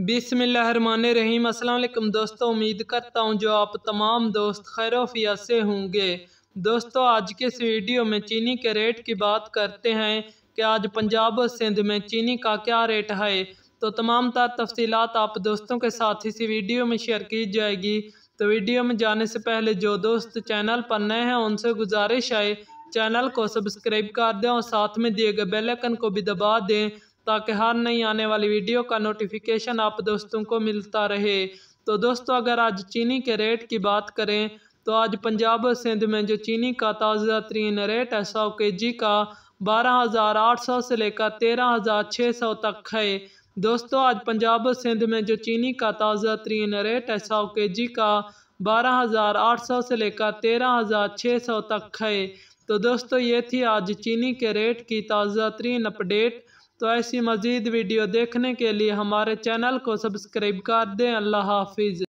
बिसमीम अल्लाम दोस्तों उम्मीद करता हूँ जो आप तमाम दोस्त खैरोफिया से होंगे दोस्तों आज के इस वीडियो में चीनी के रेट की बात करते हैं कि आज पंजाब और सिंध में चीनी का क्या रेट है तो तमाम तर तफसीत आप दोस्तों के साथ इसी वीडियो में शेयर की जाएगी तो वीडियो में जाने से पहले जो दोस्त चैनल पर नए हैं उनसे गुजारिश है चैनल को सब्सक्राइब कर दें और साथ में दिए गए बेलकन को भी दबा दें ताकि हर नई आने वाली वीडियो का नोटिफिकेशन आप दोस्तों को मिलता रहे तो दोस्तों अगर आज चीनी के रेट की बात करें तो आज पंजाब और सिंध में जो चीनी का ताज़ा तरीन रेट है सौ के जी का बारह हज़ार आठ सौ से लेकर तेरह हज़ार छः सौ तक है दोस्तों आज पंजाब और सिंध में जो चीनी का ताज़ा तरीन रेट है सौ के जी का बारह हज़ार आठ सौ से लेकर तेरह हज़ार छः सौ तक है तो दोस्तों ये थी आज चीनी के रेट की ताज़ा तरीन अपडेट तो ऐसी मज़ीद वीडियो देखने के लिए हमारे चैनल को सब्सक्राइब कर दें अल्लाह हाफिज़